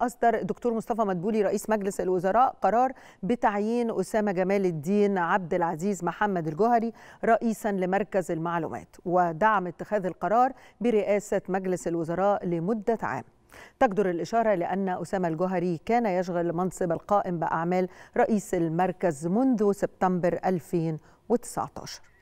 أصدر الدكتور مصطفى مدبولي رئيس مجلس الوزراء قرار بتعيين أسامة جمال الدين عبد العزيز محمد الجوهري رئيسا لمركز المعلومات ودعم اتخاذ القرار برئاسة مجلس الوزراء لمدة عام تجدر الإشارة لأن أسامة الجوهري كان يشغل منصب القائم بأعمال رئيس المركز منذ سبتمبر 2019